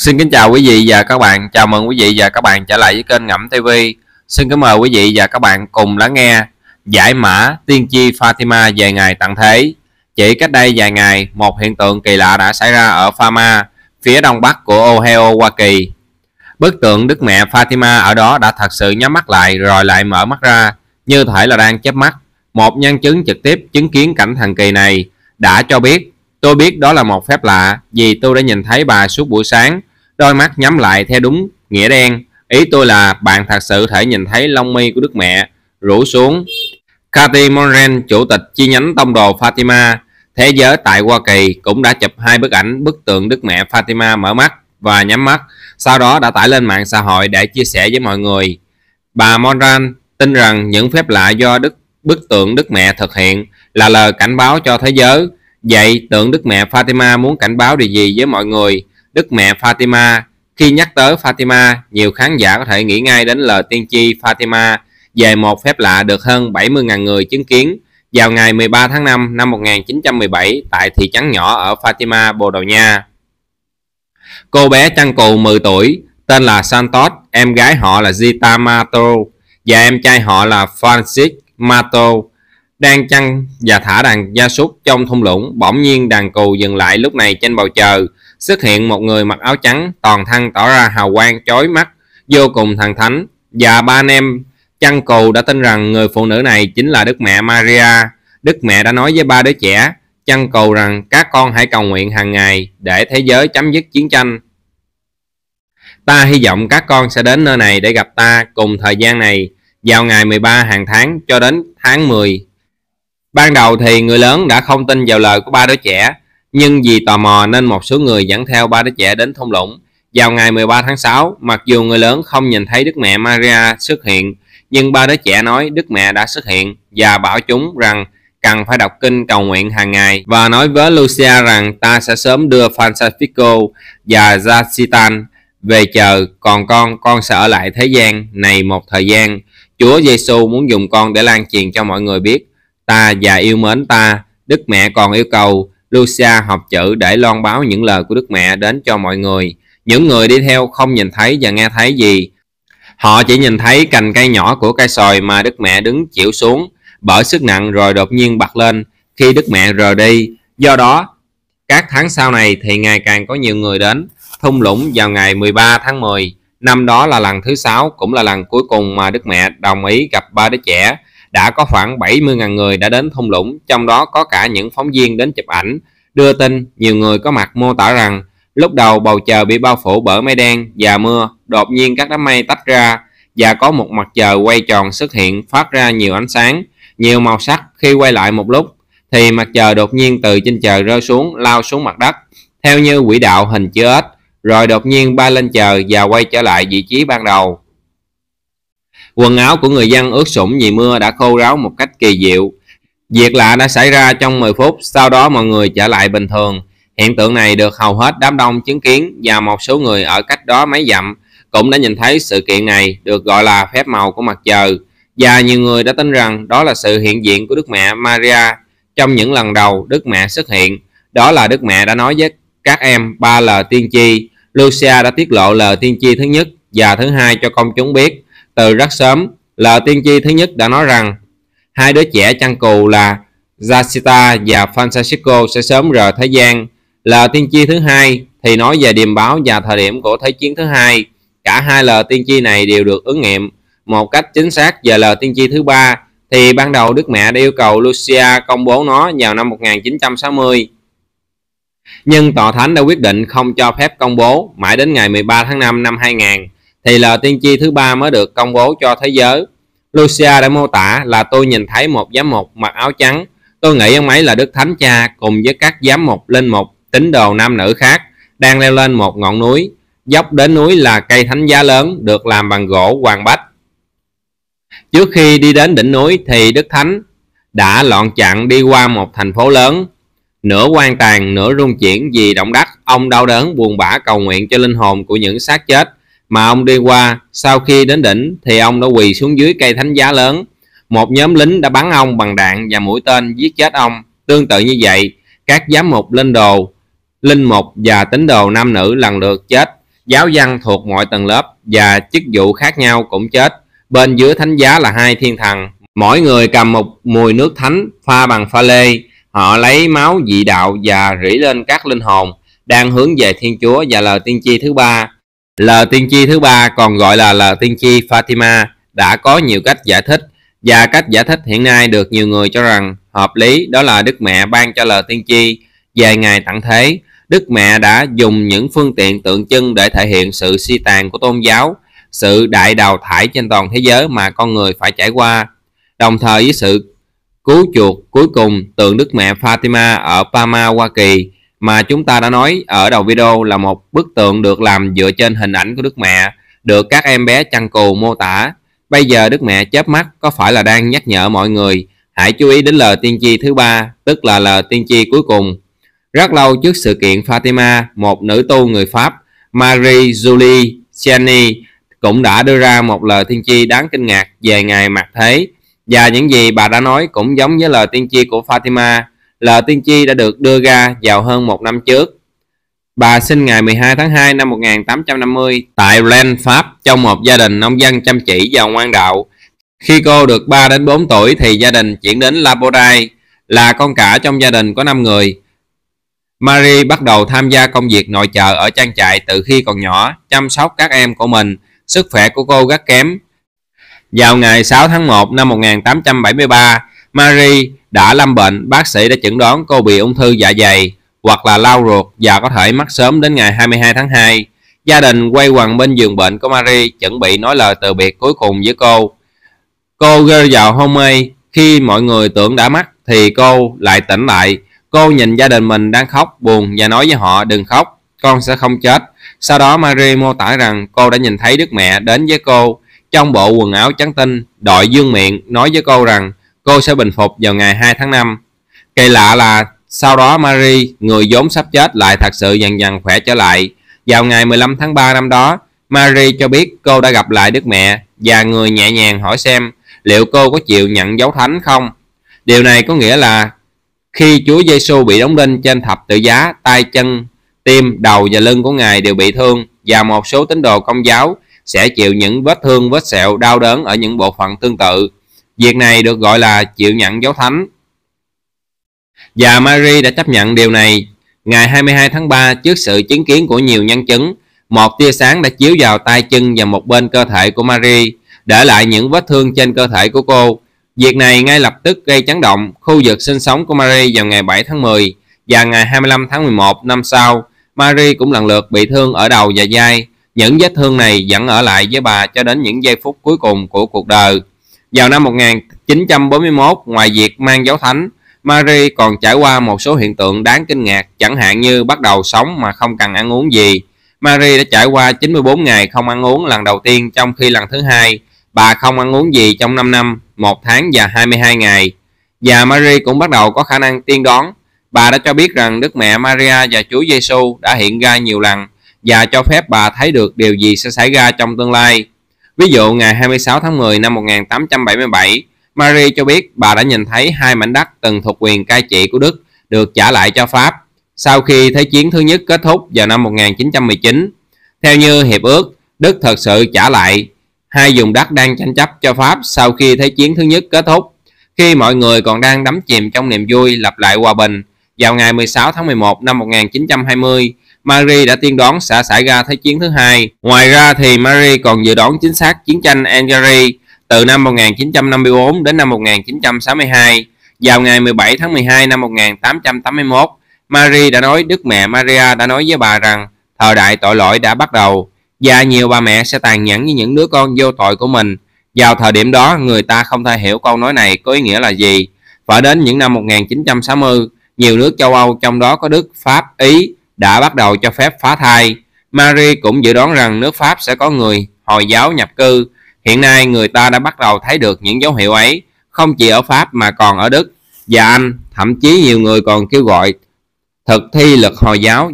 Xin kính chào quý vị và các bạn. Chào mừng quý vị và các bạn trở lại với kênh Ngẫm TV. Xin kính mời quý vị và các bạn cùng lắng nghe giải mã tiên tri Fatima về ngày tặng thế. Chỉ cách đây vài ngày, một hiện tượng kỳ lạ đã xảy ra ở Fama, phía đông bắc của Ohio, Hoa Kỳ. Bức tượng Đức Mẹ Fatima ở đó đã thật sự nhắm mắt lại rồi lại mở mắt ra, như thể là đang chớp mắt. Một nhân chứng trực tiếp chứng kiến cảnh thần kỳ này đã cho biết Tôi biết đó là một phép lạ vì tôi đã nhìn thấy bà suốt buổi sáng đôi mắt nhắm lại theo đúng nghĩa đen ý tôi là bạn thật sự thể nhìn thấy lông mi của đức mẹ rủ xuống Cathy Moran, chủ tịch chi nhánh tông đồ Fatima thế giới tại Hoa Kỳ cũng đã chụp hai bức ảnh bức tượng Đức Mẹ Fatima mở mắt và nhắm mắt, sau đó đã tải lên mạng xã hội để chia sẻ với mọi người. Bà Moran tin rằng những phép lạ do Đức bức tượng Đức Mẹ thực hiện là lời cảnh báo cho thế giới. Vậy tượng Đức Mẹ Fatima muốn cảnh báo điều gì với mọi người? Đức Mẹ Fatima. Khi nhắc tới Fatima, nhiều khán giả có thể nghĩ ngay đến lời tiên tri Fatima về một phép lạ được hơn 70.000 người chứng kiến vào ngày 13 tháng 5 năm 1917 tại thị trấn nhỏ ở Fatima, Bồ Đào Nha. Cô bé chăn cù 10 tuổi, tên là Santos, em gái họ là Zita Mato và em trai họ là Francis Mato đang chăn và thả đàn gia súc trong thung lũng bỗng nhiên đàn cù dừng lại lúc này trên bầu trời xuất hiện một người mặc áo trắng toàn thân tỏ ra hào quang chói mắt vô cùng thần thánh và ba anh em chăn cù đã tin rằng người phụ nữ này chính là đức mẹ Maria đức mẹ đã nói với ba đứa trẻ chăn Cầu rằng các con hãy cầu nguyện hàng ngày để thế giới chấm dứt chiến tranh ta hy vọng các con sẽ đến nơi này để gặp ta cùng thời gian này vào ngày 13 hàng tháng cho đến tháng 10 ban đầu thì người lớn đã không tin vào lời của ba đứa trẻ nhưng vì tò mò nên một số người dẫn theo ba đứa trẻ đến thung lũng. Vào ngày 13 tháng 6, mặc dù người lớn không nhìn thấy Đức Mẹ Maria xuất hiện, nhưng ba đứa trẻ nói Đức Mẹ đã xuất hiện và bảo chúng rằng cần phải đọc kinh cầu nguyện hàng ngày và nói với Lucia rằng ta sẽ sớm đưa Francisco và Jacitan về chờ, còn con, con sẽ ở lại thế gian này một thời gian. Chúa Giêsu muốn dùng con để lan truyền cho mọi người biết ta và yêu mến ta. Đức Mẹ còn yêu cầu Lucia học chữ để loan báo những lời của Đức Mẹ đến cho mọi người. Những người đi theo không nhìn thấy và nghe thấy gì. Họ chỉ nhìn thấy cành cây nhỏ của cây sồi mà Đức Mẹ đứng chịu xuống bởi sức nặng rồi đột nhiên bật lên khi Đức Mẹ rời đi. Do đó, các tháng sau này thì ngày càng có nhiều người đến thung lũng vào ngày 13 tháng 10. Năm đó là lần thứ sáu cũng là lần cuối cùng mà Đức Mẹ đồng ý gặp ba đứa trẻ đã có khoảng 70.000 người đã đến thung lũng, trong đó có cả những phóng viên đến chụp ảnh. Đưa tin, nhiều người có mặt mô tả rằng lúc đầu bầu trời bị bao phủ bởi mây đen và mưa, đột nhiên các đám mây tách ra và có một mặt trời quay tròn xuất hiện phát ra nhiều ánh sáng, nhiều màu sắc khi quay lại một lúc thì mặt trời đột nhiên từ trên trời rơi xuống lao xuống mặt đất theo như quỹ đạo hình chữ S rồi đột nhiên bay lên trời và quay trở lại vị trí ban đầu Quần áo của người dân ướt sũng vì mưa đã khô ráo một cách kỳ diệu. Việc lạ đã xảy ra trong 10 phút, sau đó mọi người trở lại bình thường. Hiện tượng này được hầu hết đám đông chứng kiến và một số người ở cách đó mấy dặm cũng đã nhìn thấy sự kiện này được gọi là phép màu của mặt trời và nhiều người đã tin rằng đó là sự hiện diện của Đức Mẹ Maria. Trong những lần đầu Đức Mẹ xuất hiện, đó là Đức Mẹ đã nói với các em ba lời tiên tri. Lucia đã tiết lộ lời tiên tri thứ nhất và thứ hai cho công chúng biết từ rất sớm, lời tiên tri thứ nhất đã nói rằng hai đứa trẻ chăn cừu là Jacita và Francisco sẽ sớm rời thế gian. Lời tiên tri thứ hai thì nói về điềm báo và thời điểm của Thế chiến thứ hai. Cả hai lời tiên tri này đều được ứng nghiệm. Một cách chính xác về lời tiên tri thứ ba thì ban đầu Đức Mẹ đã yêu cầu Lucia công bố nó vào năm 1960. Nhưng Tòa Thánh đã quyết định không cho phép công bố mãi đến ngày 13 tháng 5 năm 2000 thì lời tiên tri thứ ba mới được công bố cho thế giới Lucia đã mô tả là tôi nhìn thấy một giám mục mặc áo trắng tôi nghĩ ông ấy là đức thánh cha cùng với các giám mục linh mục tín đồ nam nữ khác đang leo lên một ngọn núi dốc đến núi là cây thánh giá lớn được làm bằng gỗ hoàng bách trước khi đi đến đỉnh núi thì đức thánh đã lọn chặn đi qua một thành phố lớn nửa quan tàn nửa rung chuyển vì động đất ông đau đớn buồn bã cầu nguyện cho linh hồn của những xác chết mà ông đi qua sau khi đến đỉnh thì ông đã quỳ xuống dưới cây thánh giá lớn một nhóm lính đã bắn ông bằng đạn và mũi tên giết chết ông tương tự như vậy các giám mục linh đồ linh mục và tín đồ nam nữ lần lượt chết giáo dân thuộc mọi tầng lớp và chức vụ khác nhau cũng chết bên dưới thánh giá là hai thiên thần mỗi người cầm một mùi nước thánh pha bằng pha lê họ lấy máu dị đạo và rỉ lên các linh hồn đang hướng về thiên chúa và lời tiên tri thứ ba L tiên tri thứ ba còn gọi là L tiên tri Fatima đã có nhiều cách giải thích và cách giải thích hiện nay được nhiều người cho rằng hợp lý đó là Đức Mẹ ban cho lời tiên tri về ngày tặng thế. Đức Mẹ đã dùng những phương tiện tượng trưng để thể hiện sự suy si tàn của tôn giáo, sự đại đào thải trên toàn thế giới mà con người phải trải qua. Đồng thời với sự cứu chuộc cuối cùng tượng Đức Mẹ Fatima ở Parma, Hoa Kỳ mà chúng ta đã nói ở đầu video là một bức tượng được làm dựa trên hình ảnh của Đức Mẹ được các em bé chăn cừu mô tả. Bây giờ Đức Mẹ chớp mắt có phải là đang nhắc nhở mọi người hãy chú ý đến lời tiên tri thứ ba, tức là lời tiên tri cuối cùng. Rất lâu trước sự kiện Fatima, một nữ tu người Pháp, Marie Julie Chani, cũng đã đưa ra một lời tiên tri đáng kinh ngạc về ngày mặt thế và những gì bà đã nói cũng giống với lời tiên tri của Fatima lời tiên tri đã được đưa ra vào hơn một năm trước. Bà sinh ngày 12 tháng 2 năm 1850 tại Rennes, Pháp trong một gia đình nông dân chăm chỉ và ngoan đạo. Khi cô được 3 đến 4 tuổi thì gia đình chuyển đến Laborai, là con cả trong gia đình có 5 người. Marie bắt đầu tham gia công việc nội trợ ở trang trại từ khi còn nhỏ, chăm sóc các em của mình. Sức khỏe của cô rất kém. Vào ngày 6 tháng 1 năm 1873, Mary đã lâm bệnh, bác sĩ đã chẩn đoán cô bị ung thư dạ dày hoặc là lao ruột và có thể mắc sớm đến ngày 22 tháng 2. Gia đình quay quần bên giường bệnh của Mary chuẩn bị nói lời từ biệt cuối cùng với cô. Cô rơi vào hôn mê, khi mọi người tưởng đã mắc thì cô lại tỉnh lại. Cô nhìn gia đình mình đang khóc buồn và nói với họ đừng khóc, con sẽ không chết. Sau đó Mary mô tả rằng cô đã nhìn thấy Đức Mẹ đến với cô trong bộ quần áo trắng tinh, đội dương miệng nói với cô rằng cô sẽ bình phục vào ngày 2 tháng 5. Kỳ lạ là sau đó Marie, người vốn sắp chết lại thật sự dần dần khỏe trở lại. Vào ngày 15 tháng 3 năm đó, Marie cho biết cô đã gặp lại Đức Mẹ và người nhẹ nhàng hỏi xem liệu cô có chịu nhận dấu thánh không. Điều này có nghĩa là khi Chúa Giêsu bị đóng đinh trên thập tự giá, tay chân, tim, đầu và lưng của Ngài đều bị thương và một số tín đồ công giáo sẽ chịu những vết thương vết sẹo đau đớn ở những bộ phận tương tự Việc này được gọi là chịu nhận dấu thánh. Và Mary đã chấp nhận điều này ngày 22 tháng 3 trước sự chứng kiến của nhiều nhân chứng. Một tia sáng đã chiếu vào tay chân và một bên cơ thể của Mary, để lại những vết thương trên cơ thể của cô. Việc này ngay lập tức gây chấn động khu vực sinh sống của Mary vào ngày 7 tháng 10 và ngày 25 tháng 11 năm sau. Mary cũng lần lượt bị thương ở đầu và vai. Những vết thương này vẫn ở lại với bà cho đến những giây phút cuối cùng của cuộc đời. Vào năm 1941, ngoài việc mang dấu thánh, Marie còn trải qua một số hiện tượng đáng kinh ngạc, chẳng hạn như bắt đầu sống mà không cần ăn uống gì. Marie đã trải qua 94 ngày không ăn uống lần đầu tiên trong khi lần thứ hai bà không ăn uống gì trong 5 năm, 1 tháng và 22 ngày. Và Marie cũng bắt đầu có khả năng tiên đoán. Bà đã cho biết rằng Đức Mẹ Maria và Chúa Giêsu đã hiện ra nhiều lần và cho phép bà thấy được điều gì sẽ xảy ra trong tương lai. Ví dụ ngày 26 tháng 10 năm 1877, Marie cho biết bà đã nhìn thấy hai mảnh đất từng thuộc quyền cai trị của Đức được trả lại cho Pháp sau khi Thế chiến thứ nhất kết thúc vào năm 1919. Theo như hiệp ước, Đức thật sự trả lại hai vùng đất đang tranh chấp cho Pháp sau khi Thế chiến thứ nhất kết thúc. Khi mọi người còn đang đắm chìm trong niềm vui lập lại hòa bình, vào ngày 16 tháng 11 năm 1920, Mary đã tiên đoán sẽ xảy ra Thế chiến thứ hai. Ngoài ra thì Mary còn dự đoán chính xác chiến tranh Algeria từ năm 1954 đến năm 1962. Vào ngày 17 tháng 12 năm 1881, Mary đã nói Đức mẹ Maria đã nói với bà rằng thời đại tội lỗi đã bắt đầu và nhiều bà mẹ sẽ tàn nhẫn với những đứa con vô tội của mình. Vào thời điểm đó, người ta không thể hiểu câu nói này có ý nghĩa là gì. Và đến những năm 1960, nhiều nước châu Âu trong đó có Đức, Pháp, Ý đã bắt đầu cho phép phá thai. Marie cũng dự đoán rằng nước Pháp sẽ có người Hồi giáo nhập cư. Hiện nay người ta đã bắt đầu thấy được những dấu hiệu ấy, không chỉ ở Pháp mà còn ở Đức và Anh, thậm chí nhiều người còn kêu gọi thực thi luật Hồi giáo.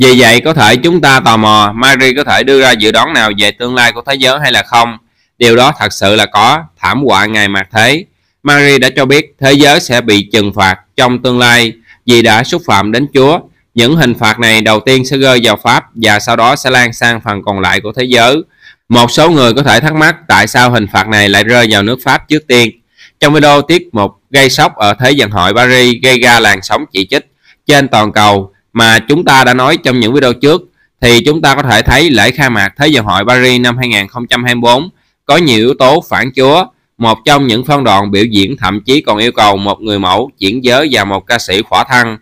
Vì vậy có thể chúng ta tò mò Marie có thể đưa ra dự đoán nào về tương lai của thế giới hay là không. Điều đó thật sự là có thảm họa ngày mặt thế. Marie đã cho biết thế giới sẽ bị trừng phạt trong tương lai vì đã xúc phạm đến Chúa. Những hình phạt này đầu tiên sẽ rơi vào Pháp và sau đó sẽ lan sang phần còn lại của thế giới. Một số người có thể thắc mắc tại sao hình phạt này lại rơi vào nước Pháp trước tiên. Trong video tiết mục gây sốc ở Thế vận hội Paris gây ra làn sóng chỉ trích trên toàn cầu mà chúng ta đã nói trong những video trước thì chúng ta có thể thấy lễ khai mạc Thế vận hội Paris năm 2024 có nhiều yếu tố phản chúa. Một trong những phân đoạn biểu diễn thậm chí còn yêu cầu một người mẫu, chuyển giới và một ca sĩ khỏa thân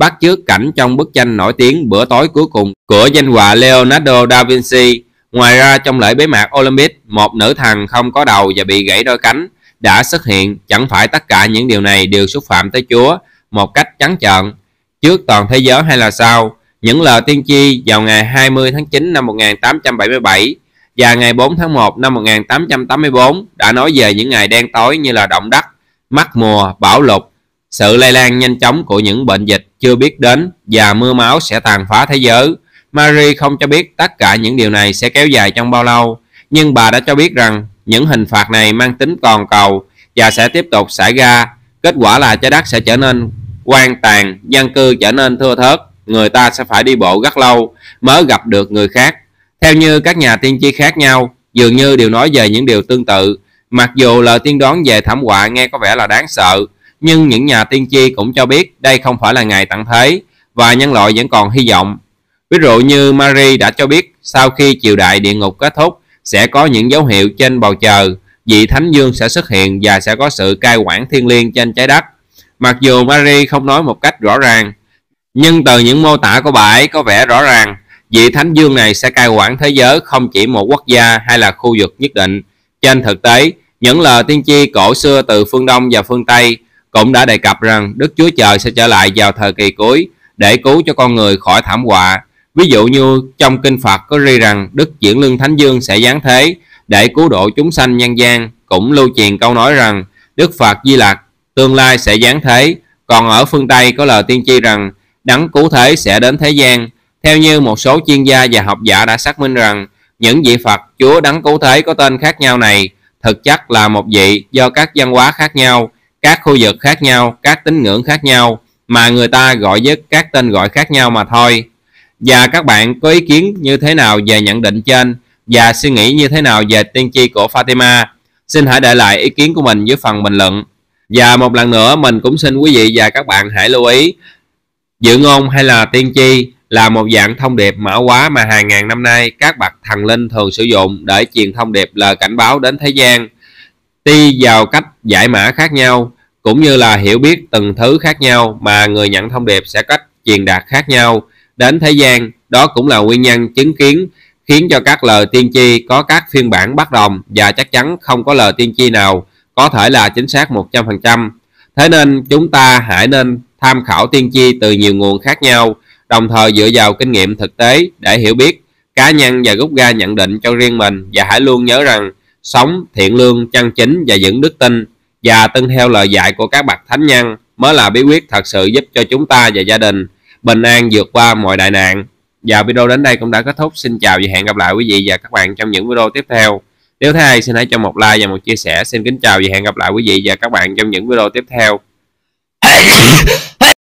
bắt chước cảnh trong bức tranh nổi tiếng Bữa tối cuối cùng của danh họa Leonardo da Vinci. Ngoài ra trong lễ bế mạc Olympic, một nữ thần không có đầu và bị gãy đôi cánh đã xuất hiện, chẳng phải tất cả những điều này đều xúc phạm tới Chúa một cách trắng trợn trước toàn thế giới hay là sao? Những lời tiên tri vào ngày 20 tháng 9 năm 1877 và ngày 4 tháng 1 năm 1884 đã nói về những ngày đen tối như là động đất, mắc mùa, bão lụt, sự lây lan nhanh chóng của những bệnh dịch chưa biết đến và mưa máu sẽ tàn phá thế giới. Marie không cho biết tất cả những điều này sẽ kéo dài trong bao lâu, nhưng bà đã cho biết rằng những hình phạt này mang tính toàn cầu và sẽ tiếp tục xảy ra. Kết quả là trái đất sẽ trở nên quan tàn, dân cư trở nên thưa thớt, người ta sẽ phải đi bộ rất lâu mới gặp được người khác. Theo như các nhà tiên tri khác nhau, dường như đều nói về những điều tương tự. Mặc dù lời tiên đoán về thảm họa nghe có vẻ là đáng sợ, nhưng những nhà tiên tri cũng cho biết đây không phải là ngày tận thế và nhân loại vẫn còn hy vọng. Ví dụ như Mary đã cho biết sau khi triều đại địa ngục kết thúc sẽ có những dấu hiệu trên bầu trời, vị thánh dương sẽ xuất hiện và sẽ có sự cai quản thiên liêng trên trái đất. Mặc dù Mary không nói một cách rõ ràng, nhưng từ những mô tả của bà ấy có vẻ rõ ràng vị thánh dương này sẽ cai quản thế giới không chỉ một quốc gia hay là khu vực nhất định. Trên thực tế, những lời tiên tri cổ xưa từ phương Đông và phương Tây cũng đã đề cập rằng Đức Chúa Trời sẽ trở lại vào thời kỳ cuối để cứu cho con người khỏi thảm họa. Ví dụ như trong kinh Phật có ghi rằng Đức Diễn Lương Thánh Dương sẽ giáng thế để cứu độ chúng sanh nhân gian, cũng lưu truyền câu nói rằng Đức Phật Di Lặc tương lai sẽ giáng thế, còn ở phương Tây có lời tiên tri rằng đấng cứu thế sẽ đến thế gian. Theo như một số chuyên gia và học giả đã xác minh rằng những vị Phật Chúa đấng cứu thế có tên khác nhau này thực chất là một vị do các văn hóa khác nhau các khu vực khác nhau, các tín ngưỡng khác nhau mà người ta gọi với các tên gọi khác nhau mà thôi. Và các bạn có ý kiến như thế nào về nhận định trên và suy nghĩ như thế nào về tiên tri của Fatima? Xin hãy để lại ý kiến của mình dưới phần bình luận. Và một lần nữa mình cũng xin quý vị và các bạn hãy lưu ý dự ngôn hay là tiên tri là một dạng thông điệp mã hóa mà hàng ngàn năm nay các bậc thần linh thường sử dụng để truyền thông điệp lời cảnh báo đến thế gian. Tuy vào cách giải mã khác nhau cũng như là hiểu biết từng thứ khác nhau mà người nhận thông điệp sẽ cách truyền đạt khác nhau đến thế gian đó cũng là nguyên nhân chứng kiến khiến cho các lời tiên tri có các phiên bản bất đồng và chắc chắn không có lời tiên tri nào có thể là chính xác 100%. Thế nên chúng ta hãy nên tham khảo tiên tri từ nhiều nguồn khác nhau, đồng thời dựa vào kinh nghiệm thực tế để hiểu biết cá nhân và rút ra nhận định cho riêng mình và hãy luôn nhớ rằng sống thiện lương chân chính và vững đức tin và tuân theo lời dạy của các bậc thánh nhân mới là bí quyết thật sự giúp cho chúng ta và gia đình bình an vượt qua mọi đại nạn và video đến đây cũng đã kết thúc xin chào và hẹn gặp lại quý vị và các bạn trong những video tiếp theo nếu thấy hay xin hãy cho một like và một chia sẻ xin kính chào và hẹn gặp lại quý vị và các bạn trong những video tiếp theo